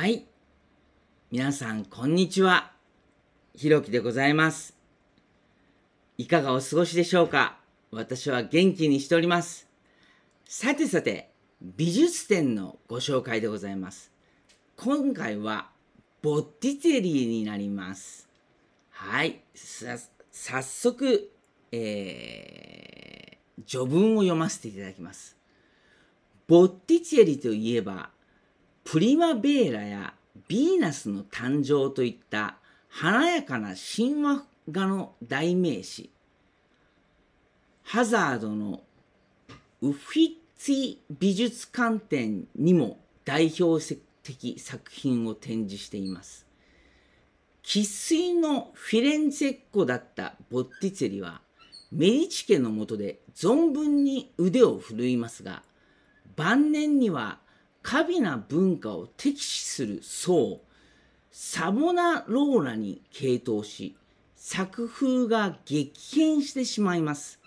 はい。皆さん、こんにちは。ひろきでございます。いかがお過ごしでしょうか私は元気にしております。さてさて、美術展のご紹介でございます。今回は、ボッティチェリーになります。はい。早速、えー、序文を読ませていただきます。ボッティチェリといえばプリマベーラやヴィーナスの誕生といった華やかな神話画の代名詞、ハザードのウフィッツィ美術館展にも代表的作品を展示しています。生粋のフィレンツェっ子だったボッティツェリは、メリチ家の下で存分に腕を振るいますが、晩年には華美な文化を敵視する層、サボナローラに傾倒し、作風が激変してしまいます。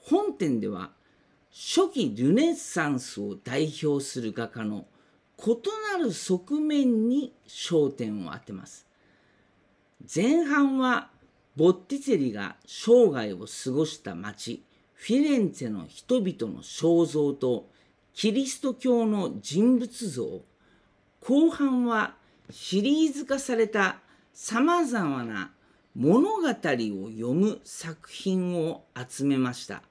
本展では、初期ルネッサンスを代表する画家の異なる側面に焦点を当てます。前半はボッティチェリが生涯を過ごした町フィレンツェの人々の肖像とキリスト教の人物像後半はシリーズ化されたさまざまな物語を読む作品を集めました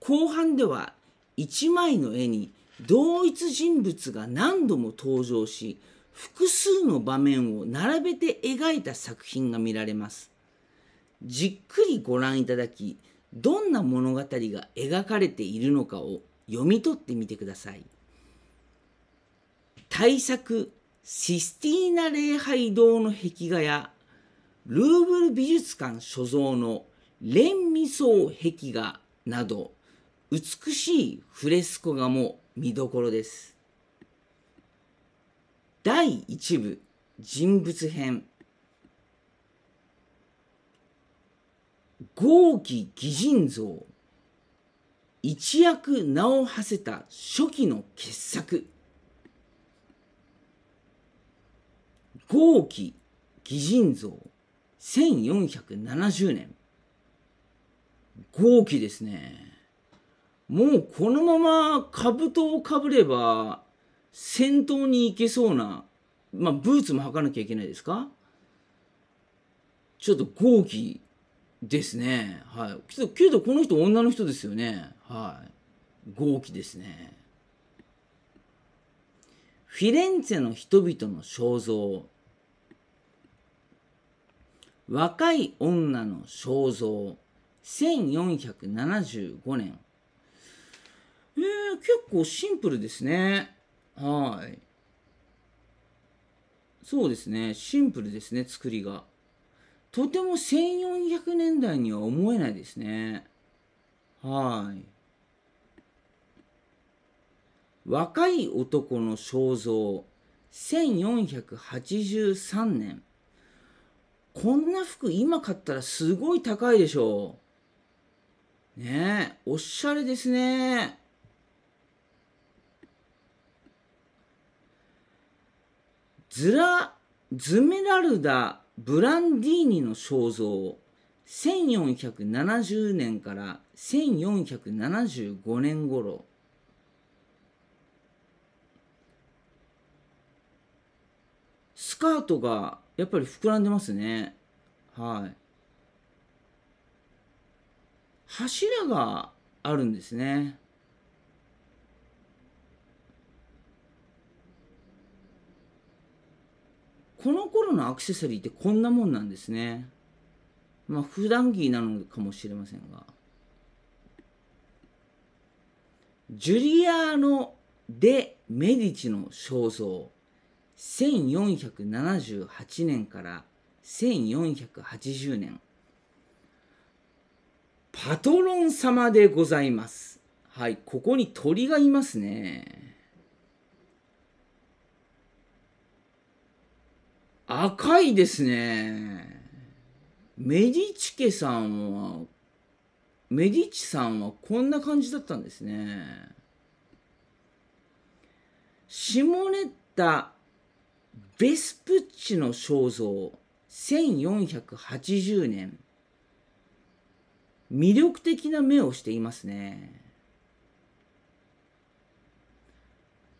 後半では1枚の絵に同一人物が何度も登場し複数の場面を並べて描いた作品が見られますじっくりご覧いただきどんな物語が描かれているのかを読み取ってみてください。大作システィーナ礼拝堂の壁画やルーブル美術館所蔵の蓮味層壁画など美しいフレスコ画も見どころです。第1部人物編豪気義人像一躍名を馳せた初期の傑作豪気義人像1470年豪気ですねもうこのまま兜をかぶれば戦闘に行けそうなまあブーツも履かなきゃいけないですかちょっと豪気ですねはいけどこの人女の人ですよねはい。豪気ですね。フィレンツェの人々の肖像。若い女の肖像。1475年。えー、結構シンプルですね。はい。そうですね。シンプルですね、作りが。とても1400年代には思えないですね。はい。若い男の肖像1483年こんな服今買ったらすごい高いでしょうねえおしゃれですねズラズメラルダ・ブランディーニの肖像1470年から1475年頃カートがやっぱり膨らんでますねはい柱があるんですねこの頃のアクセサリーってこんなもんなんですねまあ普段着なのかもしれませんがジュリアーノ・デ・メディチの肖像1478年から1480年パトロン様でございますはいここに鳥がいますね赤いですねメディチ家さんはメディチさんはこんな感じだったんですね下ネッタベスプッチの肖像1480年魅力的な目をしていますね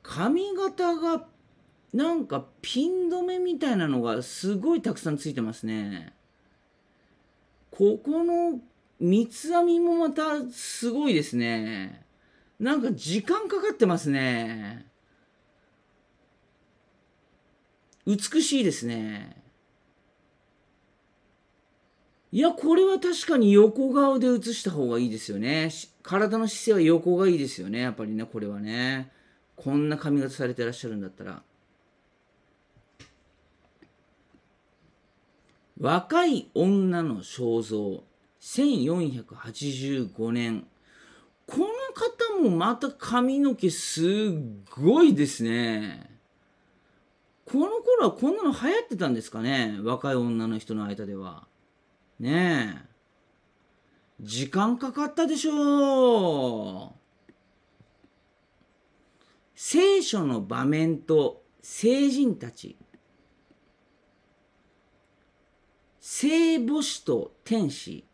髪型がなんかピン止めみたいなのがすごいたくさんついてますねここの三つ編みもまたすごいですねなんか時間かかってますね美しいですね。いや、これは確かに横顔で写した方がいいですよね。体の姿勢は横がいいですよね。やっぱりね、これはね。こんな髪型されてらっしゃるんだったら。若い女の肖像、1485年。この方もまた髪の毛すっごいですね。この頃はこんなの流行ってたんですかね若い女の人の間では。ねえ。時間かかったでしょう。聖書の場面と聖人たち。聖母子と天使。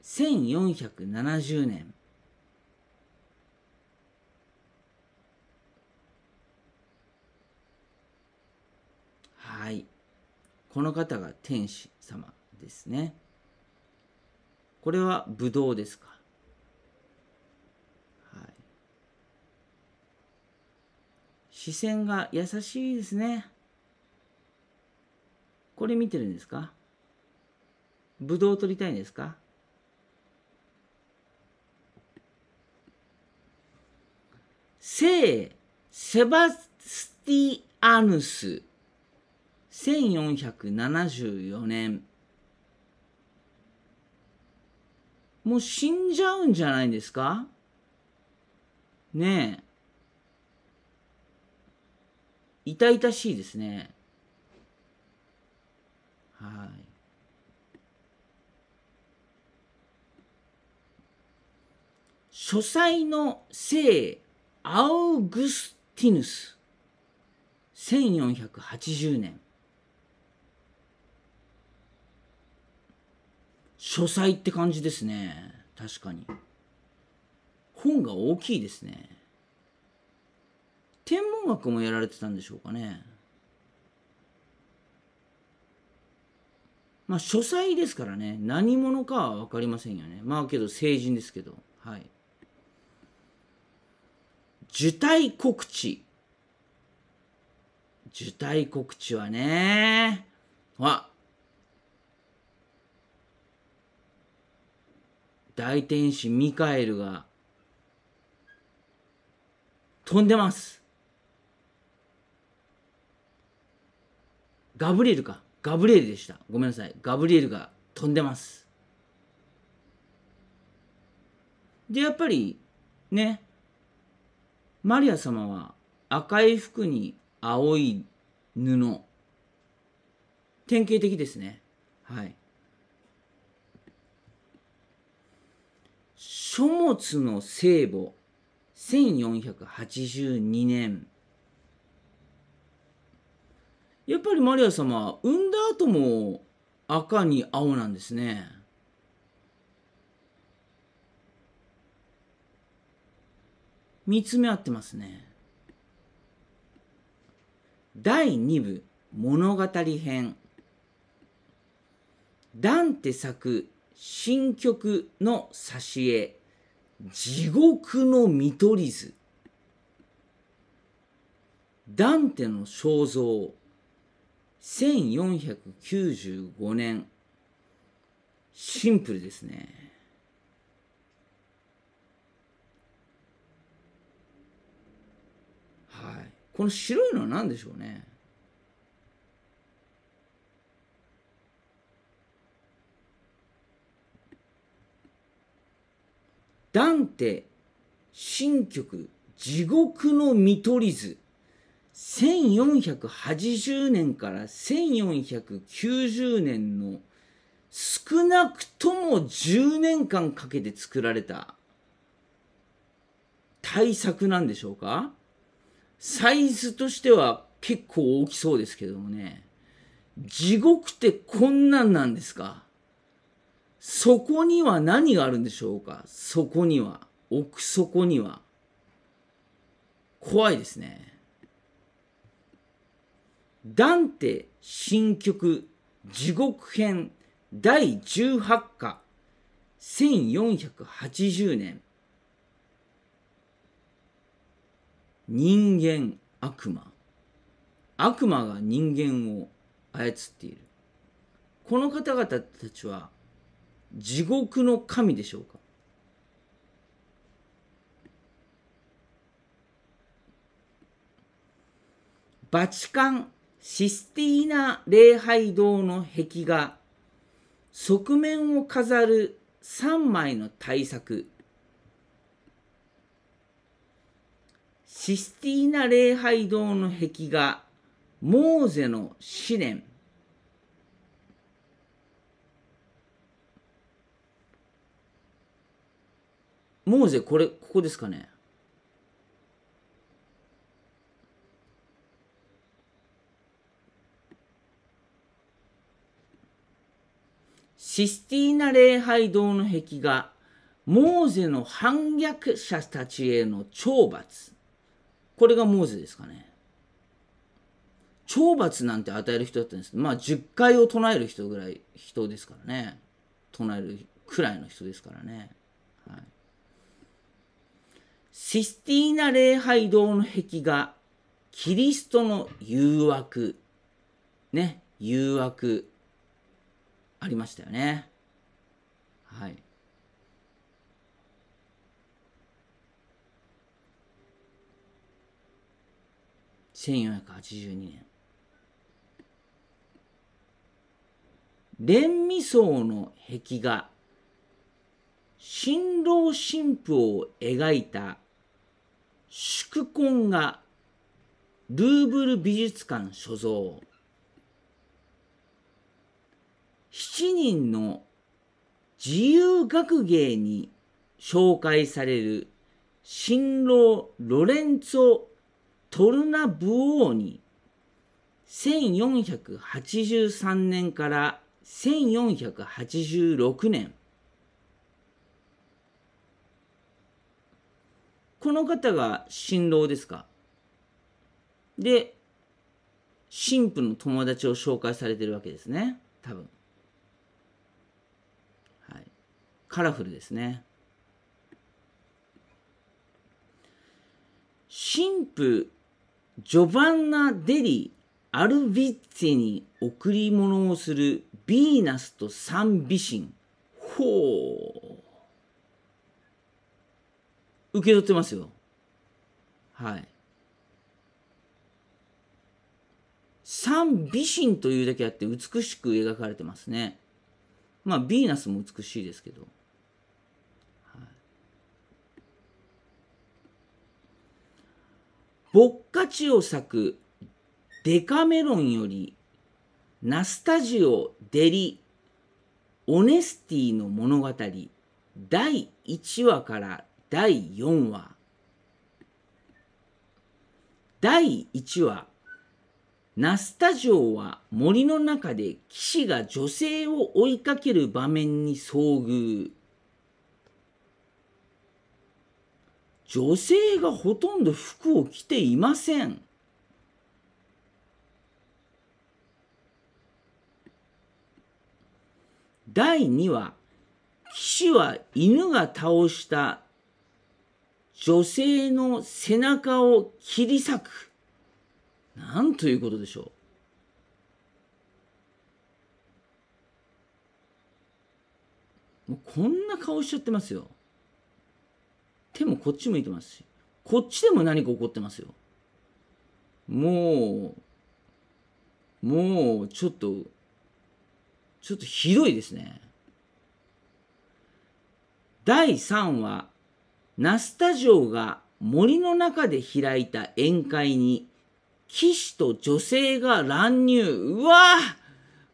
1470年。はい。この方が天使様ですね。これはブドウですか。はい。視線が優しいですね。これ見てるんですかブドウ取りたいんですか聖セバスティアヌス1474年もう死んじゃうんじゃないですかねえ痛々しいですねはい書斎の聖アウグスティヌス1480年書斎って感じですね。確かに。本が大きいですね。天文学もやられてたんでしょうかね。まあ、書斎ですからね。何者かは分かりませんよね。まあ、けど成人ですけど。はい。受胎告知。受胎告知はね。わ、大天使ミカエルが飛んでます。ガブリエルか。ガブリエルでした。ごめんなさい。ガブリエルが飛んでます。で、やっぱりね、マリア様は赤い服に青い布。典型的ですね。はい。書物の聖母1482年やっぱりマリア様産んだ後も赤に青なんですね見つめ合ってますね第2部物語編ダンテ作新曲の挿絵地獄の見取り図ダンテの肖像1495年シンプルですねはいこの白いのは何でしょうねダンテ新曲「地獄の見取り図」1480年から1490年の少なくとも10年間かけて作られた対策なんでしょうかサイズとしては結構大きそうですけどもね地獄ってこんなんなんですかそこには何があるんでしょうかそこには。奥底には。怖いですね。ダンテ新曲地獄編第18課1480年人間悪魔悪魔が人間を操っているこの方々たちは地獄の神でしょうかバチカン・システィーナ礼拝堂の壁画側面を飾る3枚の大作システィーナ礼拝堂の壁画モーゼの試練モーゼ、これ、ここですかね。システィーナ礼拝堂の壁画、モーゼの反逆者たちへの懲罰。これがモーゼですかね。懲罰なんて与える人だったんですまあ10回を唱える人ぐらい人ですからね唱えるくらいの人ですからねはいシスティーナ礼拝堂の壁画、キリストの誘惑。ね、誘惑。ありましたよね。はい。1482年。蓮未層の壁画、新郎新婦を描いた祝婚がルーブル美術館所蔵7人の自由学芸に紹介される新郎ロレンツォ・トルナ・ブオーニ1483年から1486年この方が新郎ですかで、神父の友達を紹介されてるわけですね。多分。はい。カラフルですね。神父、ジョバンナ・デリ・アルビッツェに贈り物をするヴィーナスと三美神。ほう。受け取ってますよ。はい。三美神というだけあって美しく描かれてますね。まあ、ヴィーナスも美しいですけど。はい、牧歌地を咲くデカメロンよりナスタジオ・デリ・オネスティの物語第1話から第4話第1話ナスタ城は森の中で騎士が女性を追いかける場面に遭遇女性がほとんど服を着ていません第2話騎士は犬が倒した女性の背中を切り裂く。なんということでしょう。こんな顔しちゃってますよ。手もこっち向いてますし、こっちでも何か起こってますよ。もう、もう、ちょっと、ちょっとひどいですね。第3話、ナスタ城が森の中で開いた宴会に、騎士と女性が乱入。うわ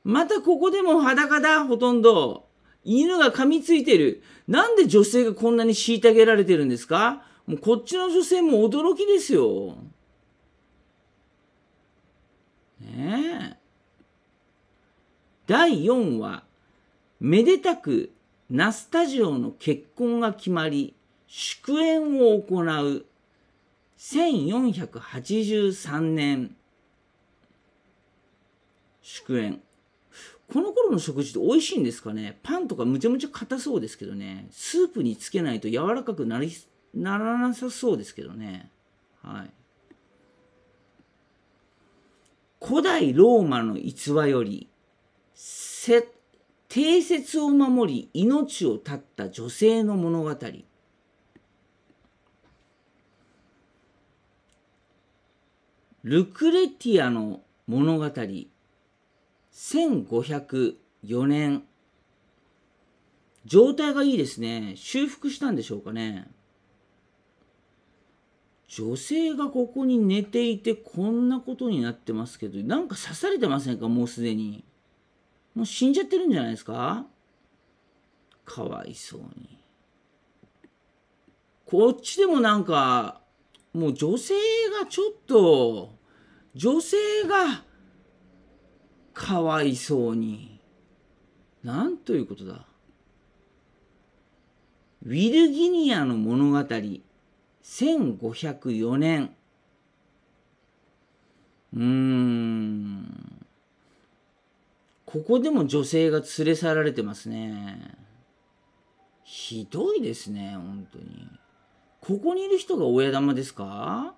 またここでも裸だ、ほとんど。犬が噛みついてる。なんで女性がこんなに虐げられてるんですかもうこっちの女性も驚きですよ。ねえ。第4話、めでたくナスタジオの結婚が決まり、祝宴を行う1483年祝宴この頃の食事って美味しいんですかねパンとかむちゃむちゃ硬そうですけどねスープにつけないと柔らかくなりならなさそうですけどねはい古代ローマの逸話より定説を守り命を絶った女性の物語ルクレティアの物語1504年状態がいいですね修復したんでしょうかね女性がここに寝ていてこんなことになってますけどなんか刺されてませんかもうすでにもう死んじゃってるんじゃないですかかわいそうにこっちでもなんかもう女性がちょっと女性がかわいそうに。なんということだ。ウィルギニアの物語、1504年。うーん。ここでも女性が連れ去られてますね。ひどいですね、本当に。ここにいる人が親玉ですか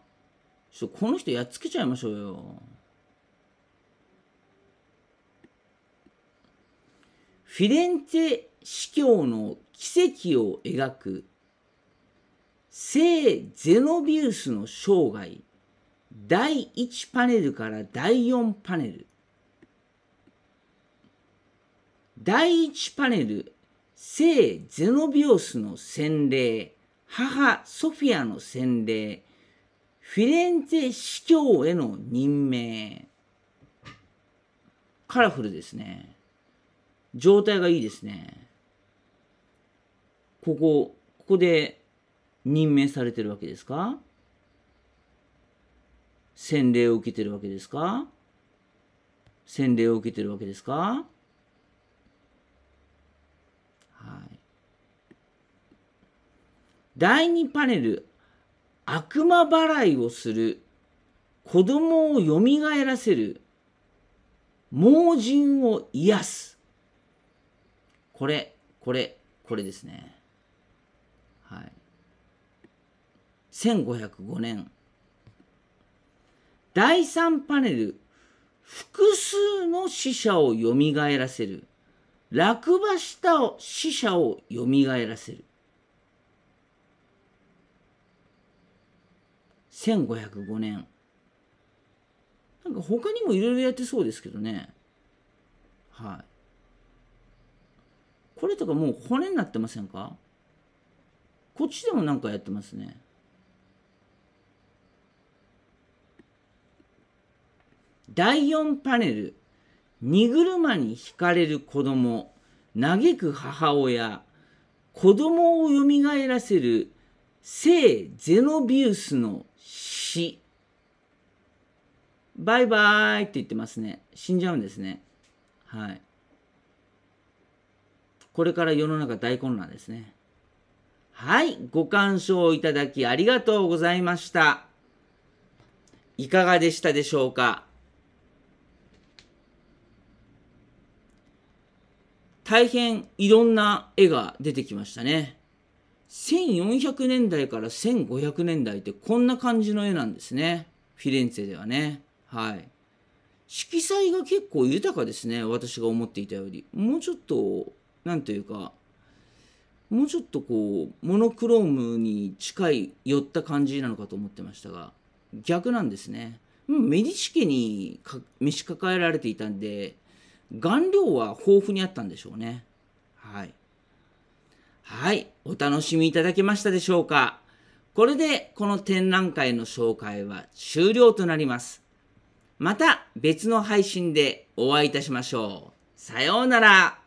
ちょこの人やっつけちゃいましょうよ。フィレンツェ司教の奇跡を描く聖ゼノビウスの生涯第1パネルから第4パネル第1パネル聖ゼノビウスの洗礼母ソフィアの洗礼フィレンツェ市長への任命。カラフルですね。状態がいいですね。ここ、ここで任命されてるわけですか洗礼を受けてるわけですか洗礼を受けてるわけですかはい。第2パネル、悪魔払いをする、子供をよみがえらせる、盲人を癒す。これ、これ、これですね。はい。1505年。第3パネル、複数の死者をよみがえらせる。落馬した死者をよみがえらせる。1505年。なんか他にもいろいろやってそうですけどね。はい。これとかもう骨になってませんかこっちでもなんかやってますね。第4パネル。荷車にひかれる子供嘆く母親子供をよみがえらせる聖ゼノビウスの死。バイバイって言ってますね。死んじゃうんですね。はい。これから世の中大混乱ですね。はい。ご鑑賞いただきありがとうございました。いかがでしたでしょうか大変いろんな絵が出てきましたね。1400年代から1500年代ってこんな感じの絵なんですね。フィレンツェではね。はい。色彩が結構豊かですね。私が思っていたより。もうちょっと、なんというか、もうちょっとこう、モノクロームに近い、寄った感じなのかと思ってましたが、逆なんですね。メディチ家に召し抱えられていたんで、顔料は豊富にあったんでしょうね。はい。はい、お楽しみいただけましたでしょうかこれでこの展覧会の紹介は終了となります。また別の配信でお会いいたしましょう。さようなら。